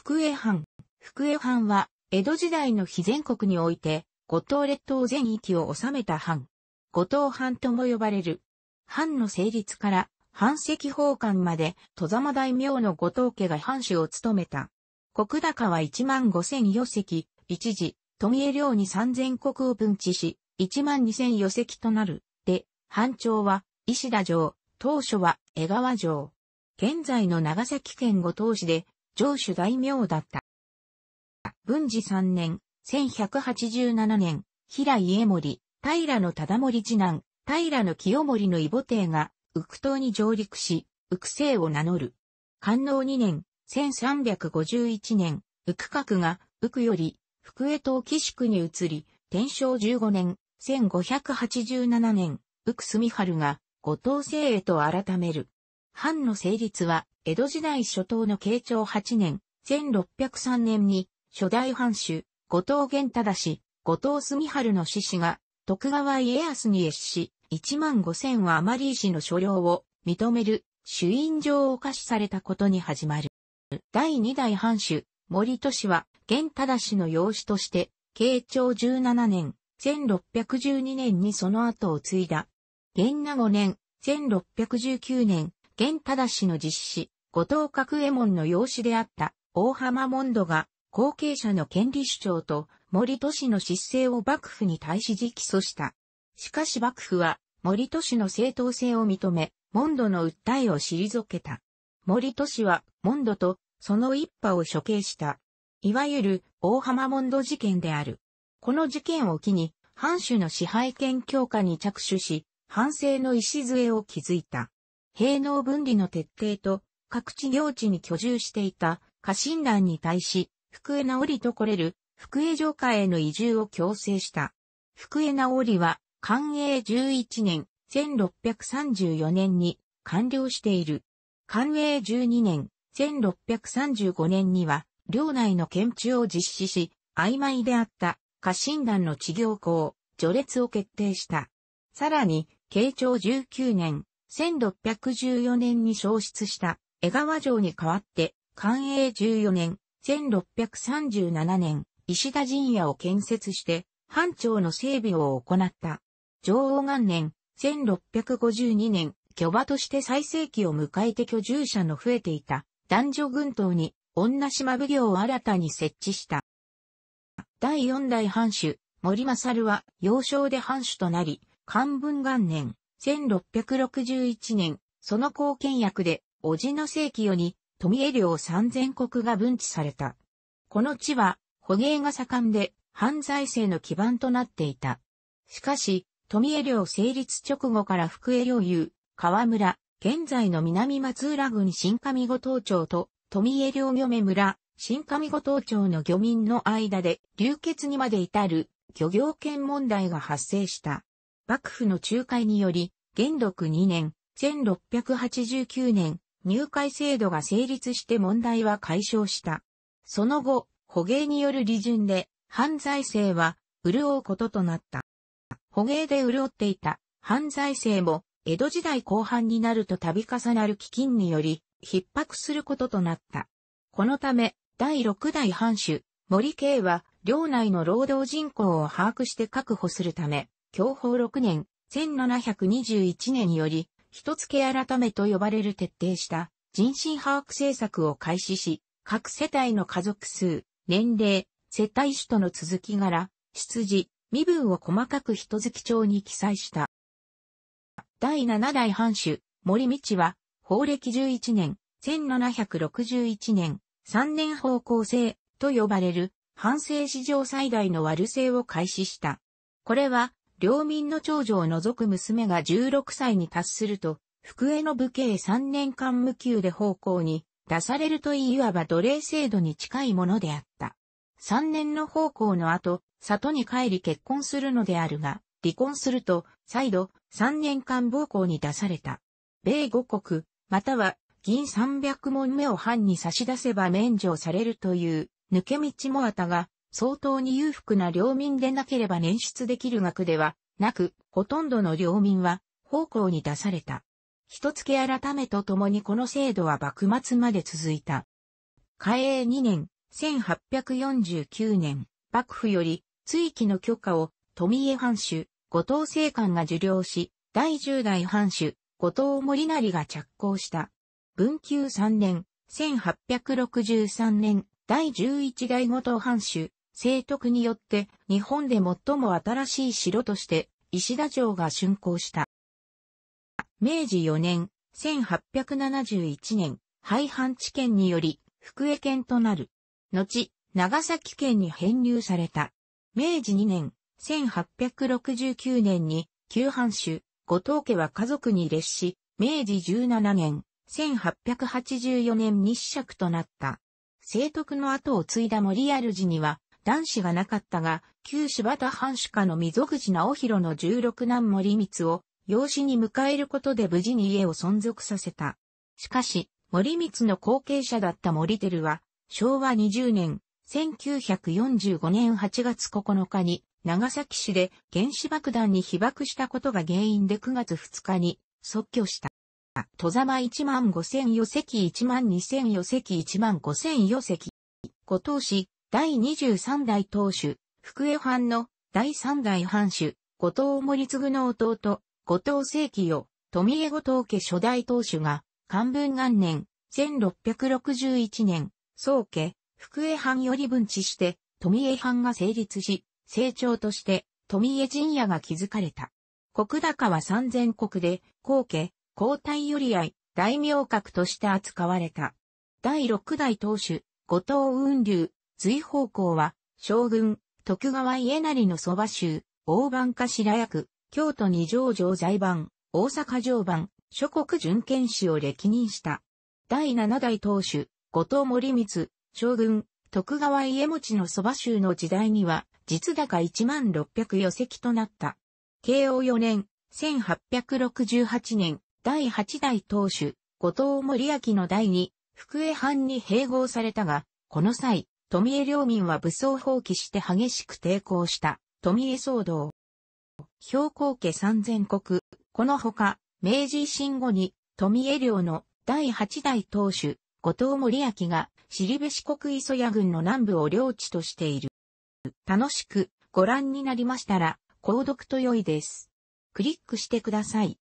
福江藩。福江藩は、江戸時代の非全国において、五島列島全域を治めた藩。五島藩とも呼ばれる。藩の成立から、藩籍奉還まで、戸様大名の五島家が藩主を務めた。国高は1万5千余石、一時、富江領に3千国を分置し、1万2千余石となる。で、藩長は、石田城、当初は江川城。現在の長崎県五島市で、上主大名だった。文治3年、1187年、平家森、平の忠森次男、平の清盛の異母帝が、浮島に上陸し、浮姓を名乗る。官能2年、1351年、浮閣が、浮より、福江島寄宿に移り、天正15年、1587年、浮住春が、後藤聖へと改める。藩の成立は、江戸時代初頭の慶長8年、1603年に、初代藩主、後藤玄忠氏、後藤澄春の志士が、徳川家康に越し、1万5千は余り氏の所領を認める、主因状を可視されたことに始まる。第2代藩主、森都氏は、玄忠氏の養子として、慶長17年、1612年にその後を継いだ。玄那5年、1619年、玄忠氏の実施、後藤角右衛門の養子であった大浜門戸が後継者の権利主張と森都市の失政を幕府に対し直訴した。しかし幕府は森都市の正当性を認め、モンドの訴えを退けた。森都市はモンドとその一派を処刑した。いわゆる大浜モンド事件である。この事件を機に、藩主の支配権強化に着手し、反省の礎を築いた。平能分離の徹底と各地領地に居住していた家臣団に対し、福江直りと来れる福江城下への移住を強制した。福江直りは、寛永11年、1634年に完了している。寛永12年、1635年には、領内の検知を実施し、曖昧であった家臣団の治療校、序列を決定した。さらに、慶長19年、1614年に消失した江川城に代わって、寛永14年、1637年、石田陣屋を建設して、藩庁の整備を行った。上王元年、1652年、巨馬として最盛期を迎えて居住者の増えていた、男女群島に、女島奉行を新たに設置した。第四代藩主、森勝は、幼少で藩主となり、漢文元年、1661年、その貢献役で、叔父の世紀より、富江領三千国が分置された。この地は、捕鯨が盛んで、犯罪性の基盤となっていた。しかし、富江領成立直後から福江領有、河村、現在の南松浦郡新上五島町と、富江領御目村、新上五島町の漁民の間で、流血にまで至る、漁業権問題が発生した。幕府の仲介により、元禄2年、1689年、入会制度が成立して問題は解消した。その後、捕鯨による利潤で、犯罪性は、潤うこととなった。捕鯨で潤っていた、犯罪性も、江戸時代後半になると度重なる基金により、逼迫することとなった。このため、第6代藩主、森慶は、領内の労働人口を把握して確保するため、享保6年、1721年により、一つけ改めと呼ばれる徹底した人身把握政策を開始し、各世帯の家族数、年齢、世帯主との続き柄、出自、身分を細かく人付き帳に記載した。第7代藩主、森道は、法暦11年、1761年、三年方向性と呼ばれる、反省史上最大の悪性を開始した。これは、領民の長女を除く娘が16歳に達すると、福江の武家へ3年間無休で奉公に出されるといわば奴隷制度に近いものであった。3年の奉公の後、里に帰り結婚するのであるが、離婚すると、再度、3年間暴行に出された。米五国、または、銀300問目を藩に差し出せば免除されるという、抜け道もあったが、相当に裕福な領民でなければ捻出できる額ではなく、ほとんどの領民は奉公に出された。一月け改めとともにこの制度は幕末まで続いた。嘉永2年、1849年、幕府より追記の許可を富江藩主、後藤聖官が受領し、第10代藩主、後藤森成が着工した。文久3年、1863年、第11代後藤藩主、聖徳によって日本で最も新しい城として石田城が竣工した。明治4年、1871年、廃藩置県により福江県となる。後、長崎県に編入された。明治2年、1869年に旧藩主、後藤家は家族に列し、明治17年、1884年日釈となった。聖徳の後を継いだ森寺には、男子がなかったが、旧柴田藩主家の溝口直弘の十六男森光を養子に迎えることで無事に家を存続させた。しかし、森光の後継者だった森照は、昭和20年、1945年8月9日に、長崎市で原子爆弾に被爆したことが原因で9月2日に即居した。戸沢1万5千余席1万2千余席1万5千余席。五島市第23代当主、福江藩の第3代藩主、後藤森継の弟、後藤正規を、富江後藤家初代当主が、漢文元年、1661年、宗家、福江藩より分治して、富江藩が成立し、成長として、富江陣屋が築かれた。国高は三千国で、皇家、皇太よりい、大名格として扱われた。第六代当主、後藤雲竜、随方向は、将軍、徳川家成の蕎麦州、大番頭役、京都二条城在番、大阪城番、諸国巡検士を歴任した。第七代当主、後藤森光、将軍、徳川家持の蕎麦州の時代には、実高1万600余席となった。慶応四年、1868年、第八代当主、後藤森明の第二、福江藩に併合されたが、この際、富江領民は武装放棄して激しく抵抗した富江騒動。標高家三千国、このほか、明治維新後に富江領の第八代当主、後藤森明が、尻部四国磯谷郡の南部を領地としている。楽しくご覧になりましたら、購読と良いです。クリックしてください。